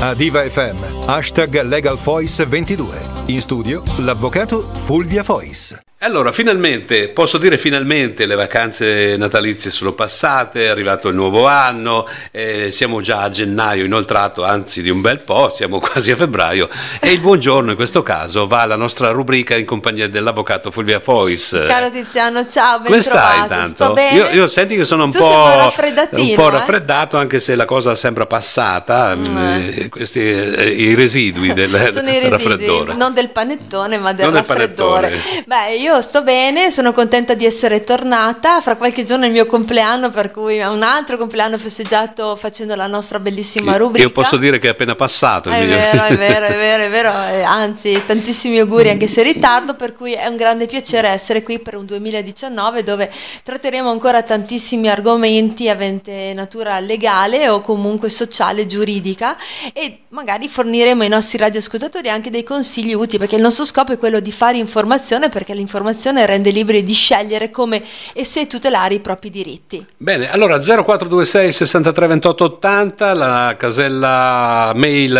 Adiva FM, hashtag Legal Fois 22. In studio l'avvocato Fulvia Fois. Allora, finalmente, posso dire finalmente, le vacanze natalizie sono passate, è arrivato il nuovo anno, eh, siamo già a gennaio inoltrato, anzi di un bel po', siamo quasi a febbraio e il buongiorno in questo caso va alla nostra rubrica in compagnia dell'avvocato Fulvia Fois. Caro Tiziano, ciao, ben Come trovato, stai tanto? Io, io, senti che sono un, po', un po' eh? raffreddato anche se la cosa sembra passata, mm. mm eh. Eh, questi eh, i residui del sono i residui, raffreddore. Non del panettone ma del non raffreddore. Del Beh, io io sto bene, sono contenta di essere tornata. Fra qualche giorno è il mio compleanno, per cui è un altro compleanno festeggiato facendo la nostra bellissima rubrica. Io posso dire che è appena passato. È vero, è vero, è vero, è vero. Eh, anzi, tantissimi auguri anche se in ritardo, per cui è un grande piacere essere qui per un 2019 dove tratteremo ancora tantissimi argomenti avente natura legale o comunque sociale, giuridica e magari forniremo ai nostri radioascoltatori anche dei consigli utili perché il nostro scopo è quello di fare informazione perché l'informazione informazione rende liberi di scegliere come e se tutelare i propri diritti. Bene, allora 0426 63 28 80, la casella mail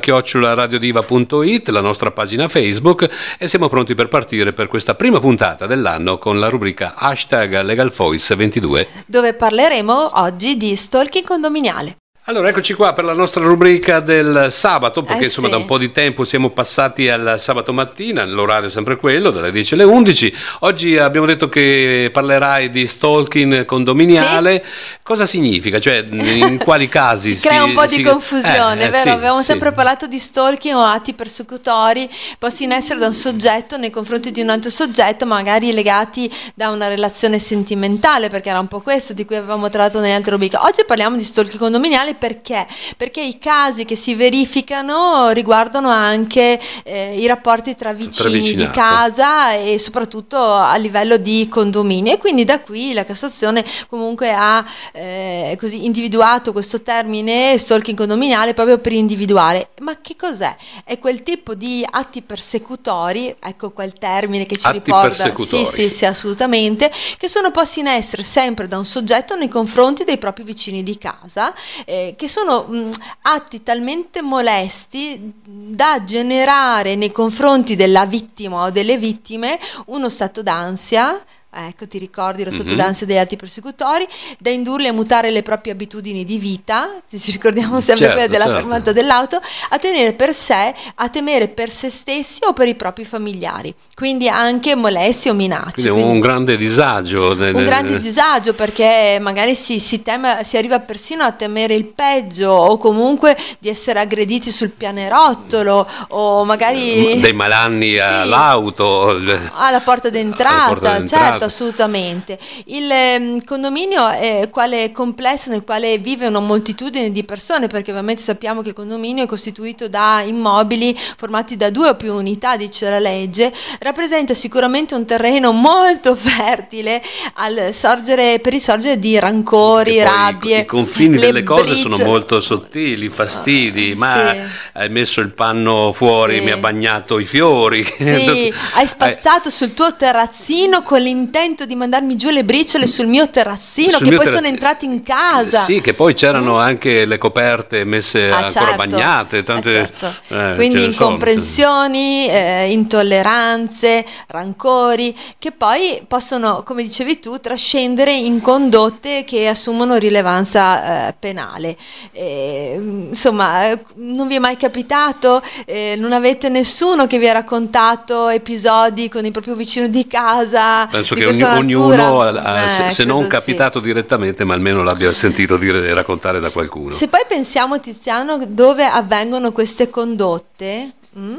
chiocciola radiodiva.it, la nostra pagina Facebook e siamo pronti per partire per questa prima puntata dell'anno con la rubrica hashtag LegalFoice 22. Dove parleremo oggi di stalking condominiale. Allora, eccoci qua per la nostra rubrica del sabato, perché eh, insomma sì. da un po' di tempo siamo passati al sabato mattina, l'orario è sempre quello, dalle 10 alle 11. Oggi abbiamo detto che parlerai di stalking condominiale. Sì. Cosa significa? Cioè, in quali casi si crea un po' si... di confusione, eh, eh, vero? Sì, Abbiamo sempre parlato di stalking o atti persecutori posti in essere da un soggetto nei confronti di un altro soggetto, magari legati da una relazione sentimentale, perché era un po' questo di cui avevamo tratto nelle altre rubriche. Oggi parliamo di stalking condominiale perché? Perché i casi che si verificano riguardano anche eh, i rapporti tra vicini di casa e soprattutto a livello di condomini e quindi da qui la Cassazione comunque ha eh, individuato questo termine stalking condominiale proprio per individuare. Ma che cos'è? È quel tipo di atti persecutori, ecco quel termine che ci atti riporta. Sì, sì, sì, assolutamente, che sono posti in essere sempre da un soggetto nei confronti dei propri vicini di casa. Eh, che sono mh, mm, atti talmente molesti da generare nei confronti della vittima o delle vittime uno stato d'ansia Ecco, ti ricordi lo stato mm-hmm. degli altri persecutori, da indurli a mutare le proprie abitudini di vita, ci ricordiamo sempre certo, della certo. fermata dell'auto, a tenere per sé, a temere per se stessi o per i propri familiari, quindi anche molestie o minacce. Quindi, quindi un grande disagio. Un grande disagio perché magari si, si, tema, si arriva persino a temere il peggio o comunque di essere aggrediti sul pianerottolo o magari... Eh, dei malanni sì, all'auto. Alla porta d'entrata, alla porta d'entrata certo assolutamente. Il ehm, condominio è quale complesso nel quale vive una moltitudine di persone, perché ovviamente sappiamo che il condominio è costituito da immobili formati da due o più unità, dice la legge, rappresenta sicuramente un terreno molto fertile al sorgere, per il sorgere di rancori, rabbie. I, I confini delle cose sono molto sottili, fastidi, ah, ma sì. hai messo il panno fuori, sì. mi ha bagnato i fiori. Sì, hai spazzato hai... sul tuo terrazzino con l'interno contento di mandarmi giù le briciole sul mio terrazzino, sul che mio poi terrazz... sono entrati in casa. Sì, che poi c'erano mm. anche le coperte messe ah, ancora certo. bagnate, tante... ah, certo. eh, quindi incomprensioni, eh, intolleranze, rancori, che poi possono, come dicevi tu, trascendere in condotte che assumono rilevanza eh, penale. Eh, insomma, non vi è mai capitato, eh, non avete nessuno che vi ha raccontato episodi con il proprio vicino di casa? Penso che ogni, ognuno, eh, se, se non capitato sì. direttamente, ma almeno l'abbia sentito dire, e raccontare da qualcuno. Se poi pensiamo, Tiziano, dove avvengono queste condotte, mh, mm,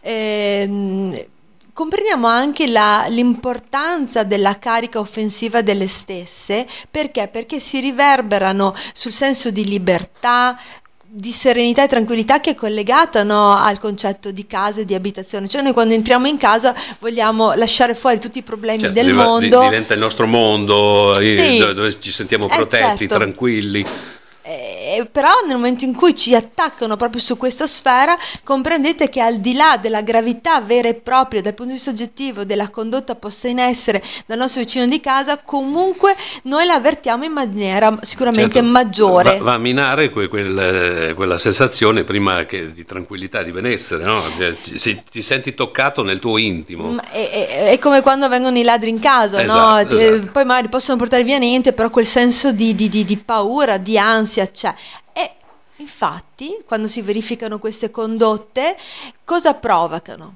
ehm, comprendiamo anche la, l'importanza della carica offensiva delle stesse, perché? Perché si riverberano sul senso di libertà, di serenità e tranquillità che è collegata no, al concetto di casa e di abitazione. Cioè noi quando entriamo in casa vogliamo lasciare fuori tutti i problemi cioè, del div- mondo. Diventa il nostro mondo, eh, sì. dove ci sentiamo eh, protetti, eh, certo. tranquilli. Eh, però nel momento in cui ci attaccano proprio su questa sfera, comprendete che al di là della gravità vera e propria dal punto di vista oggettivo della condotta posta in essere dal nostro vicino di casa, comunque noi la avvertiamo in maniera sicuramente certo, maggiore. Va, va, a minare que, quel, eh, quella sensazione prima che, di tranquillità, di benessere, no? cioè, ci, ti senti toccato nel tuo intimo. È, è, come quando vengono i ladri in casa, esatto, no? Eh, esatto. poi magari possono portare via niente, però quel senso di, di, di, di paura, di ansia giustizia c'è. E infatti, quando si verificano queste condotte, cosa provocano?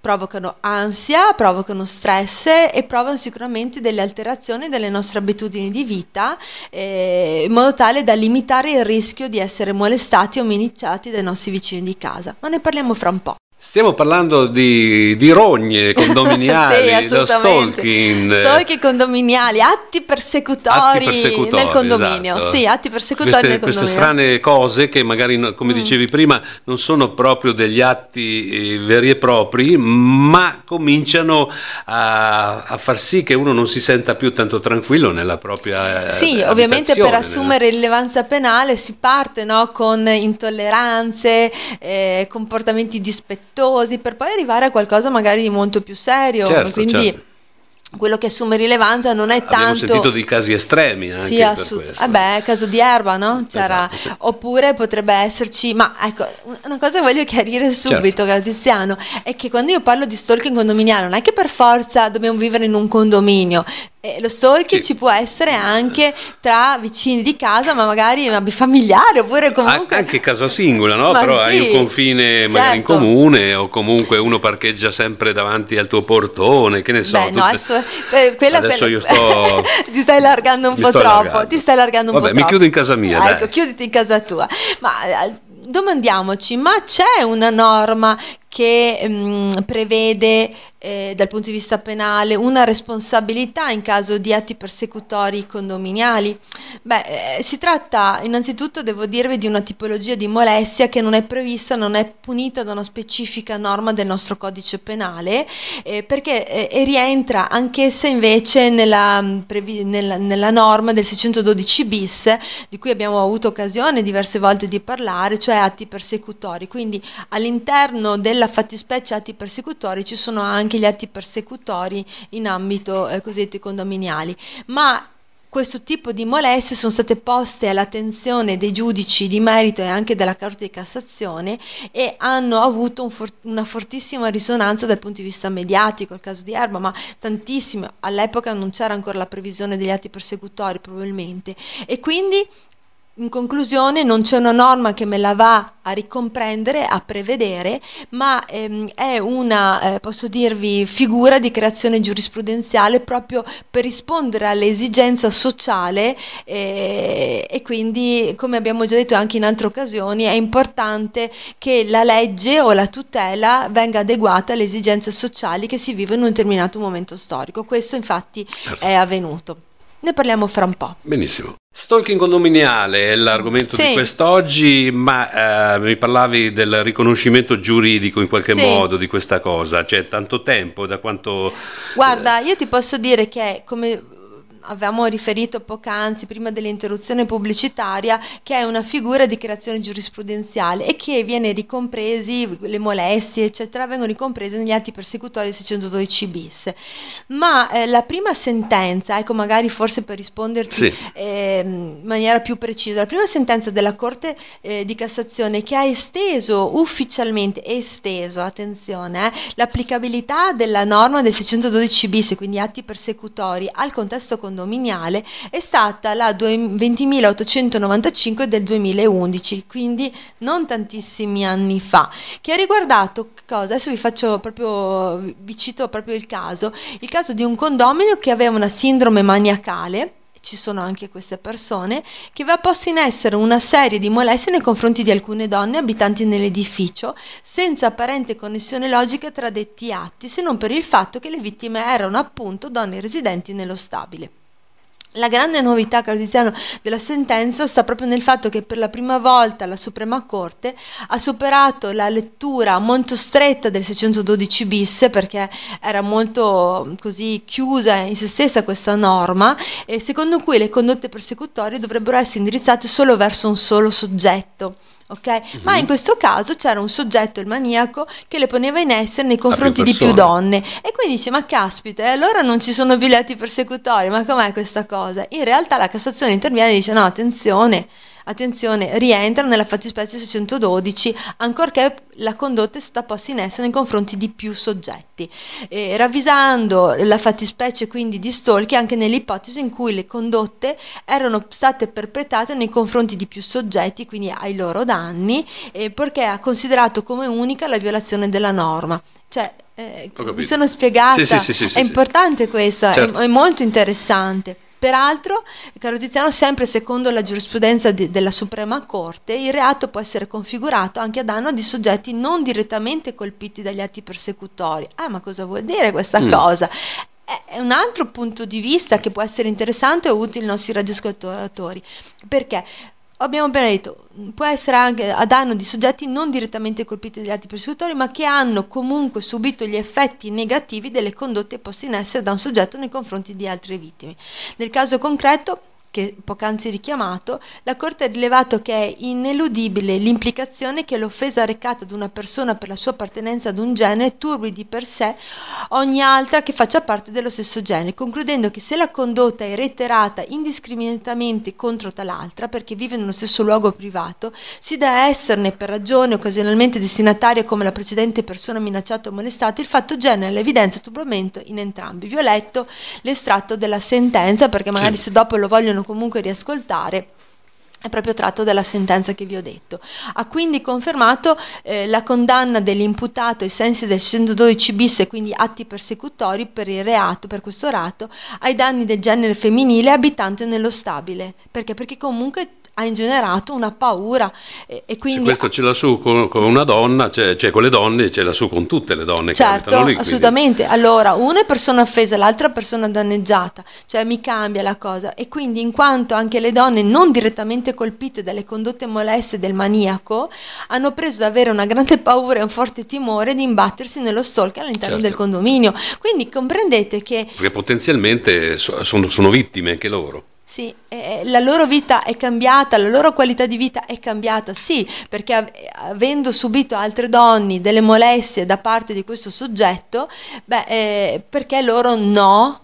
Provocano ansia, provocano stress e provocano sicuramente delle alterazioni delle nostre abitudini di vita eh, in modo tale da limitare il rischio di essere molestati o minacciati dai nostri vicini di casa. Ma ne parliamo fra un po'. Stiamo parlando di, di rogne condominiali, sì, lo stalking. Stalking condominiali, atti persecutori, atti persecutori nel condominio. Esatto. Sì, atti persecutori queste, nel condominio. Queste strane cose che magari, come mm. dicevi prima, non sono proprio degli atti eh, veri e propri, ma cominciano a, a far sì che uno non si senta più tanto tranquillo nella propria eh, Sì, ovviamente per assumere rilevanza penale si parte no, con intolleranze, eh, comportamenti dispettosi, spiritosi per poi arrivare a qualcosa magari di molto più serio. Certo, Quindi certo. quello che assume rilevanza non è Abbiamo tanto... Abbiamo sentito di casi estremi anche sì, assu... Vabbè, eh caso di erba, no? Esatto, sì. Oppure potrebbe esserci... Ma ecco, una cosa voglio chiarire certo. subito, certo. Cristiano, è che quando io parlo di stalking condominiale non è che per forza dobbiamo vivere in un condominio. Eh, lo stalking sì. ci può essere anche tra vicini di casa, ma magari una familiare oppure comunque. Anche casa singola, no? Ma Però sì. hai un confine magari certo. in comune o comunque uno parcheggia sempre davanti al tuo portone, che ne so. Beh, tutte... no, adesso, eh, quello, adesso quello... io sto. ti stai allargando un mi po' troppo. Allargando. Ti stai allargando un Vabbè, po' troppo. Mi chiudo in casa mia. Eh, ecco, chiuditi in casa tua. Ma eh, domandiamoci, ma c'è una norma che mh, mm, prevede eh, dal punto di vista penale una responsabilità in caso di atti persecutori condominiali? Beh, eh, si tratta innanzitutto, devo dirvi, di una tipologia di molestia che non è prevista, non è punita da una specifica norma del nostro codice penale, eh, perché eh, rientra anch'essa invece nella, mm, previ- nella, nella norma del 612 bis, di cui abbiamo avuto occasione diverse volte di parlare, cioè atti persecutori. Quindi all'interno della nella fattispecie atti persecutori ci sono anche gli atti persecutori in ambito eh, cosiddetti condominiali, ma questo tipo di molestie sono state poste all'attenzione dei giudici di merito e anche della Corte di Cassazione e hanno avuto un for- una fortissima risonanza dal punto di vista mediatico, il caso di Erba, ma tantissime, all'epoca non c'era ancora la previsione degli atti persecutori probabilmente e quindi in conclusione non c'è una norma che me la va a ricomprendere, a prevedere, ma ehm, è una, eh, posso dirvi, figura di creazione giurisprudenziale proprio per rispondere all'esigenza sociale eh, e quindi, come abbiamo già detto anche in altre occasioni, è importante che la legge o la tutela venga adeguata alle esigenze sociali che si vivono in un determinato momento storico. Questo infatti certo. è avvenuto. Ne parliamo fra un po'. Benissimo. Stalking condominiale è l'argomento sì. di quest'oggi, ma eh, mi parlavi del riconoscimento giuridico in qualche sì. modo di questa cosa, c'è tanto tempo da quanto... Guarda, eh... io ti posso dire che come avevamo riferito poc'anzi, prima dell'interruzione pubblicitaria, che è una figura di creazione giurisprudenziale e che viene ricompresi, le molestie, eccetera, vengono ricomprese negli atti persecutori 612 bis. Ma eh, la prima sentenza, ecco magari forse per risponderti sì. eh, in maniera più precisa, la prima sentenza della Corte eh, di Cassazione che ha esteso ufficialmente, esteso, attenzione, eh, l'applicabilità della norma del 612 bis, quindi atti persecutori, al contesto condominiale, condominiale è stata la 20.895 del 2011, quindi non tantissimi anni fa, che ha riguardato cosa? Adesso vi faccio proprio, vi cito proprio il caso, il caso di un condomino che aveva una sindrome maniacale ci sono anche queste persone, che aveva posto in essere una serie di molestie nei confronti di alcune donne abitanti nell'edificio, senza apparente connessione logica tra detti atti, se non per il fatto che le vittime erano appunto donne residenti nello stabile. La grande novità, caro Tiziano, della sentenza sta proprio nel fatto che per la prima volta la Suprema Corte ha superato la lettura molto stretta del 612 bis perché era molto così chiusa in se stessa questa norma, secondo cui le condotte persecutorie dovrebbero essere indirizzate solo verso un solo soggetto. Okay? Mm-hmm. Ma mhm. in questo caso c'era un soggetto, il maniaco, che le poneva in essere nei confronti più di più donne. E quindi dice: Ma caspita, e allora non ci sono biglietti persecutori? Ma com'è questa cosa? In realtà la Cassazione interviene e dice: No, attenzione attenzione, rientra nella fattispecie 612, ancorché la condotta è stata posta in essere nei confronti di più soggetti, eh, ravvisando la fattispecie quindi di stalking anche nell'ipotesi in cui le condotte erano state perpetrate nei confronti di più soggetti, quindi ai loro danni, e eh, perché ha considerato come unica la violazione della norma. Cioè, eh, mi sono spiegata, sì, sì, sì, è importante questo, certo. è, è molto interessante. Peraltro, caro Tiziano, sempre secondo la giurisprudenza di, della Suprema Corte, il reato può essere configurato anche a danno di soggetti non direttamente colpiti dagli atti persecutori. Ah, ma cosa vuol dire questa mm. cosa? è un altro punto di vista che può essere interessante e utile ai nostri radioascoltatori. Perché? abbiamo appena detto, può essere anche a danno di soggetti non direttamente colpiti dagli atti persecutori, ma che hanno comunque subito gli effetti negativi delle condotte poste in essere da un soggetto nei confronti di altre vittime. Nel caso concreto, che poc'anzi richiamato, la Corte ha rilevato che è ineludibile l'implicazione che l'offesa recata ad una persona per la sua appartenenza ad un genere turbi di per sé ogni altra che faccia parte dello stesso genere, concludendo che se la condotta è reiterata indiscriminatamente contro tal'altra perché vive nello stesso luogo privato, si da esserne per ragione occasionalmente destinataria come la precedente persona minacciata o molestata, il fatto genera l'evidenza turbamento in entrambi. Vi ho letto l'estratto della sentenza perché magari sì. se dopo lo vogliono comunque riascoltare è proprio tratto dalla sentenza che vi ho detto. Ha quindi confermato eh, la condanna dell'imputato ai sensi del 112 bis e quindi atti persecutori per il reato, per questo reato, ai danni del genere femminile abitante nello stabile. Perché? Perché comunque ha ingenerato una paura e, e quindi... Sì, questo ce l'ha su con, con una donna, cioè, cioè, con le donne, ce l'ha su con tutte le donne certo, che abitano certo, lì. assolutamente. Quindi. Allora, una è persona offesa, l'altra persona danneggiata, cioè mi cambia la cosa e quindi in quanto anche le donne non direttamente colpite dalle condotte moleste del maniaco hanno preso ad avere una grande paura e un forte timore di imbattersi nello stalker all'interno certo. del condominio. Quindi comprendete che... Perché potenzialmente sono, sono vittime anche loro. Sì, eh, la loro vita è cambiata, la loro qualità di vita è cambiata, sì, perché av- avendo subito altre donne delle molestie da parte di questo soggetto, beh, eh, perché loro no?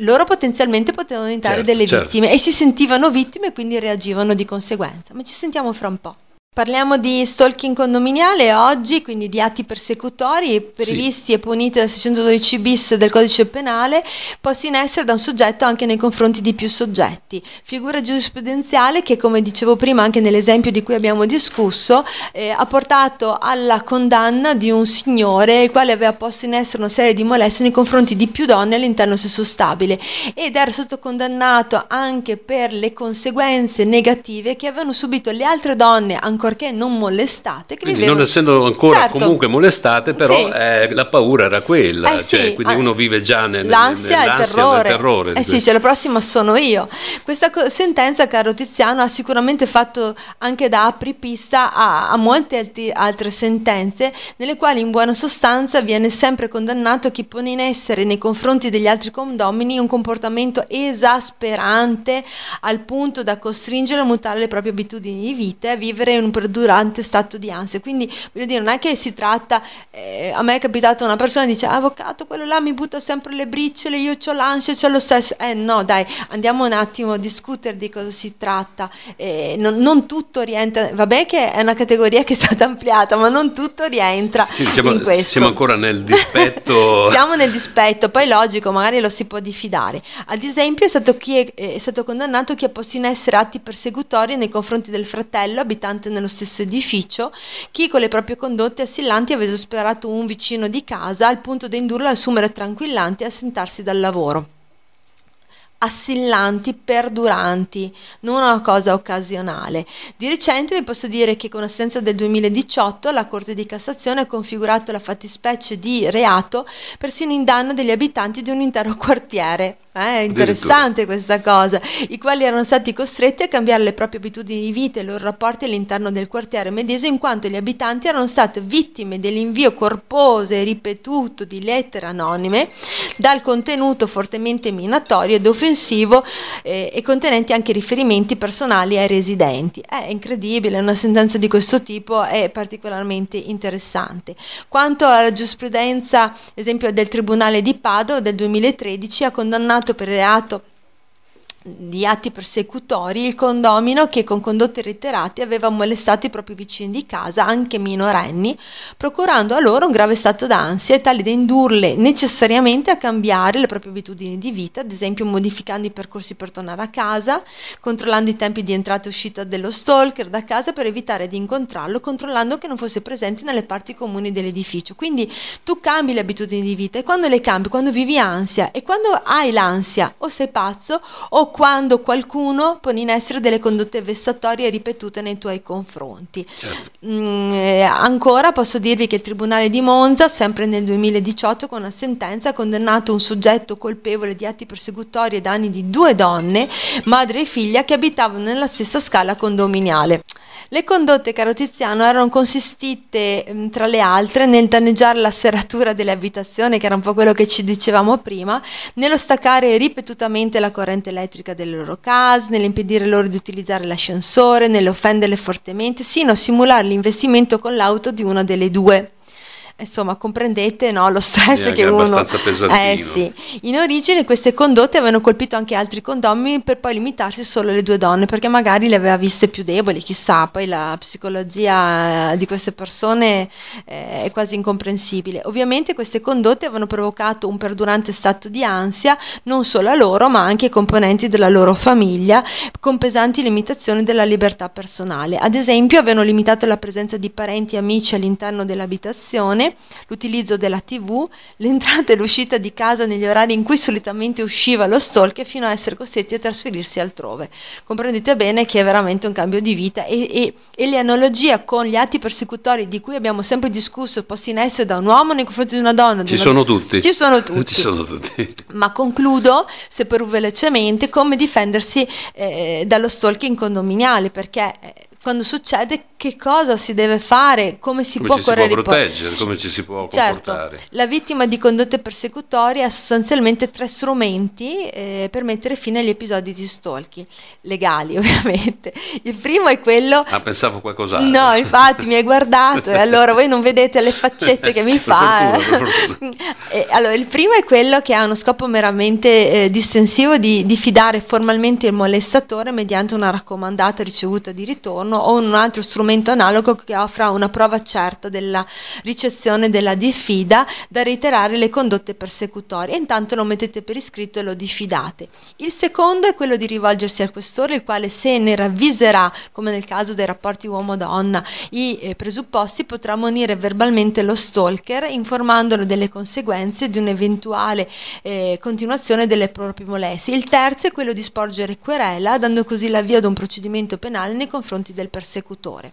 Loro potenzialmente potevano diventare certo, delle certo. vittime e si sentivano vittime e quindi reagivano di conseguenza. Ma ci sentiamo fra un po'. Parliamo di stalking condominiale oggi, quindi di atti persecutori previsti sì. e puniti dal 612 bis del codice penale, posti in essere da un soggetto anche nei confronti di più soggetti. Figura giurisprudenziale che, come dicevo prima anche nell'esempio di cui abbiamo discusso, eh, ha portato alla condanna di un signore il quale aveva posto in essere una serie di molestie nei confronti di più donne all'interno del sesso stabile ed era stato condannato anche per le conseguenze negative che avevano subito le altre donne ancora ancorché non molestate. Che quindi vivevano... non essendo ancora certo. comunque molestate, però sì. eh, la paura era quella, eh, cioè, sì. quindi ah, uno vive già nel, l'ansia, nel, il terrore. Nel terrore. Eh sì, cioè, la prossima sono io. Questa co- sentenza, caro Tiziano, ha sicuramente fatto anche da apripista a, a molte alti, altre sentenze, nelle quali in buona sostanza viene sempre condannato chi pone in essere nei confronti degli altri condomini un comportamento esasperante al punto da costringere a mutare le proprie abitudini di vita e a vivere in un perdurante stato di ansia. Quindi voglio dire, non è che si tratta, eh, a me è capitata una persona che dice, ah, avvocato, quello là mi butta sempre le briciole, io ho l'ansia, ho lo stesso. Eh no, dai, andiamo un attimo a discutere di cosa si tratta. Eh, non, non, tutto rientra, vabbè che è una categoria che è stata ampliata, ma non tutto rientra sì, siamo, in questo. Siamo ancora nel dispetto. siamo nel dispetto, poi logico, magari lo si può diffidare. Ad esempio è stato, chi è, eh, è stato condannato chi ha posto in essere atti persecutori nei confronti del fratello abitante nel nello stesso edificio, chi con le proprie condotte assillanti aveva esasperato un vicino di casa al punto da indurlo a assumere tranquillanti e a sentarsi dal lavoro assillanti, perduranti, non una cosa occasionale. Di recente vi posso dire che con assenza del 2018 la Corte di Cassazione ha configurato la fattispecie di reato persino in danno degli abitanti di un intero quartiere. Eh, interessante questa cosa, i quali erano stati costretti a cambiare le proprie abitudini di vita e i loro rapporti all'interno del quartiere medesimo in quanto gli abitanti erano state vittime dell'invio corposo e ripetuto di lettere anonime dal contenuto fortemente minatorio ed offensivo eh, e contenenti anche riferimenti personali ai residenti. Eh, è incredibile, una sentenza di questo tipo è particolarmente interessante. Quanto alla giurisprudenza, esempio del Tribunale di Padova del 2013, ha condannato per reato di atti persecutori il condomino che con condotte reiterate aveva molestato i propri vicini di casa, anche minorenni, procurando a loro un grave stato d'ansia e tale da indurle necessariamente a cambiare le proprie abitudini di vita, ad esempio modificando i percorsi per tornare a casa, controllando i tempi di entrata e uscita dello stalker da casa per evitare di incontrarlo, controllando che non fosse presente nelle parti comuni dell'edificio. Quindi tu cambi le abitudini di vita e quando le cambi, quando vivi ansia e quando hai l'ansia o sei pazzo o o quando qualcuno pone in essere delle condotte vessatorie ripetute nei tuoi confronti. Certo. Mm, eh, ancora posso dirvi che il Tribunale di Monza, sempre nel 2018, con una sentenza ha condannato un soggetto colpevole di atti persecutori ai danni di due donne, madre e figlia, che abitavano nella stessa scala condominiale. Le condotte, caro Tiziano, erano consistite mm, tra le altre nel danneggiare la serratura delle abitazioni, che era un po' quello che ci dicevamo prima, nello staccare ripetutamente la corrente elettrica delle loro case, nell'impedire loro di utilizzare l'ascensore, nell'offenderle fortemente, sino a simulare l'investimento con l'auto di una delle due. Insomma, comprendete no, lo stress che è uno... abbastanza eh, pesantino. Eh sì. In origine queste condotte avevano colpito anche altri condomini per poi limitarsi solo alle due donne, perché magari le aveva viste più deboli, chissà, poi la psicologia eh, di queste persone eh, è quasi incomprensibile. Ovviamente queste condotte avevano provocato un perdurante stato di ansia, non solo a loro, ma anche ai componenti della loro famiglia, con pesanti limitazioni della libertà personale. Ad esempio, avevano limitato la presenza di parenti e amici all'interno dell'abitazione, l'utilizzo della tv, l'entrata e l'uscita di casa negli orari in cui solitamente usciva lo stalker fino a essere costretti a trasferirsi altrove. Comprendete bene che è veramente un cambio di vita e, e, e l'analogia con gli atti persecutori di cui abbiamo sempre discusso posti in essere da un uomo nei confronti di una donna. Ci, una... Sono Ci, sono Tutti. Ci sono tutti. Ma concludo, se per velocemente, come difendersi eh, dallo stalking condominiale, perché eh, quando succede che cosa si deve fare, come si come può correre si può proteggere, come ci si può certo. comportare. Certo, la vittima di condotte persecutorie ha sostanzialmente tre strumenti eh, per mettere fine agli episodi di stalking, legali ovviamente. Il primo è quello... Ah, pensavo qualcos'altro. No, infatti mi hai guardato e allora voi non vedete le faccette che mi fa. Eh? Fortuna, fortuna. E, eh, allora, il primo è quello che ha uno scopo meramente eh, distensivo di, di fidare formalmente il molestatore mediante una raccomandata ricevuta di ritorno o un altro strumento strumento analogo che offra una prova certa della ricezione della diffida da reiterare le condotte persecutorie. Intanto lo mettete per iscritto e lo diffidate. Il secondo è quello di rivolgersi al questore, il quale se ne ravviserà, come nel caso dei rapporti uomo-donna, i eh, presupposti, potrà ammonire verbalmente lo stalker informandolo delle conseguenze di un'eventuale eh, continuazione delle proprie molestie. Il terzo è quello di sporgere querela, dando così l'avvio ad un procedimento penale nei confronti del persecutore.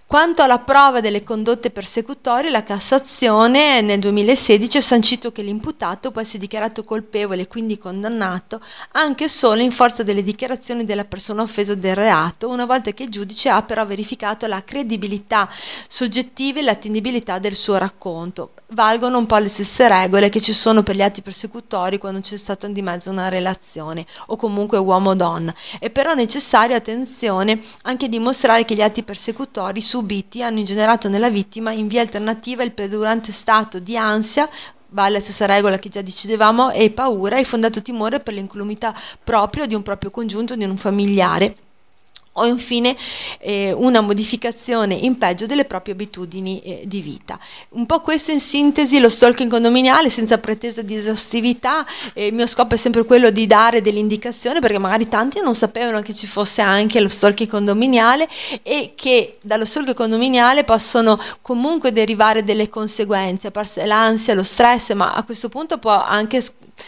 Quanto alla prova delle condotte persecutorie, la Cassazione nel 2016 ha sancito che l'imputato può essere dichiarato colpevole e quindi condannato anche solo in forza delle dichiarazioni della persona offesa del reato, una volta che il giudice ha però verificato la credibilità soggettiva e l'attendibilità del suo racconto. Valgono un po' le stesse regole che ci sono per gli atti persecutori quando c'è stata di mezzo una relazione o comunque uomo-donna. È però necessario, attenzione, anche dimostrare che gli atti persecutori su subiti hanno ingenerato nella vittima in via alternativa il perdurante stato di ansia vale la stessa regola che già dicevamo, e paura e fondato timore per l'incolumità proprio di un proprio congiunto, di un familiare o infine eh, una modificazione in peggio delle proprie abitudini eh, di vita. Un po' questo in sintesi lo stalking condominiale senza pretesa di esaustività, eh, il mio scopo è sempre quello di dare dell'indicazione perché magari tanti non sapevano che ci fosse anche lo stalking condominiale e che dallo stalking condominiale possono comunque derivare delle conseguenze, l'ansia, lo stress, ma a questo punto può anche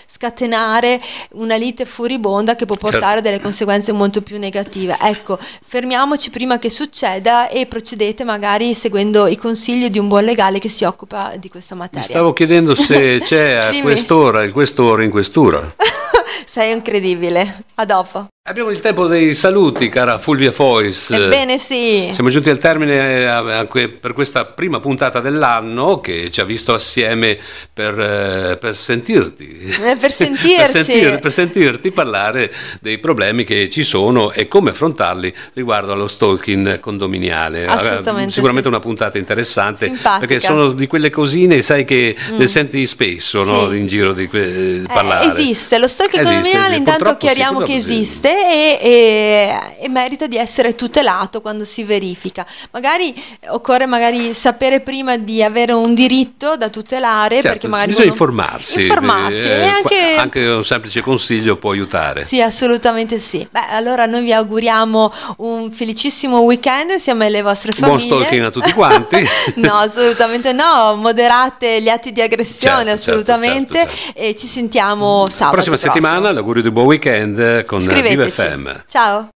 scatenare una lite furibonda che può certo. portare certo. a delle conseguenze molto più negative. Ecco, fermiamoci prima che succeda e procedete magari seguendo i consigli di un buon legale che si occupa di questa materia. Mi stavo chiedendo se c'è a quest'ora il questore in questura. Sei incredibile. A dopo. Abbiamo il tempo dei saluti, cara Fulvia Fois. Ebbene sì. Siamo giunti al termine eh, anche per questa prima puntata dell'anno che ci ha visto assieme per, eh, per sentirti. Eh, per sentirci. per, sentir, per sentirti parlare dei problemi che ci sono e come affrontarli riguardo allo stalking condominiale. Ah, Assolutamente. Sicuramente sì. una puntata interessante Simpatica. perché sono di quelle cosine, sai che mm. le senti spesso sì. no, in giro di eh, parlare. Esiste, lo stalking esiste, condominiale esiste. intanto purtroppo chiariamo sì, che esiste e, e, e, merita di essere tutelato quando si verifica. Magari occorre magari sapere prima di avere un diritto da tutelare, certo, perché magari bisogna uno... informarsi. informarsi eh, eh anche... anche... un semplice consiglio può aiutare. Sì, assolutamente sì. Beh, allora noi vi auguriamo un felicissimo weekend insieme alle vostre famiglie. Buon stalking a tutti quanti. no, assolutamente no, moderate gli atti di aggressione, certo, certo assolutamente, certo, certo, e ci sentiamo sabato. La prossima prossimo. settimana, l'augurio di buon weekend eh, con Scrivete. FM. Ciao.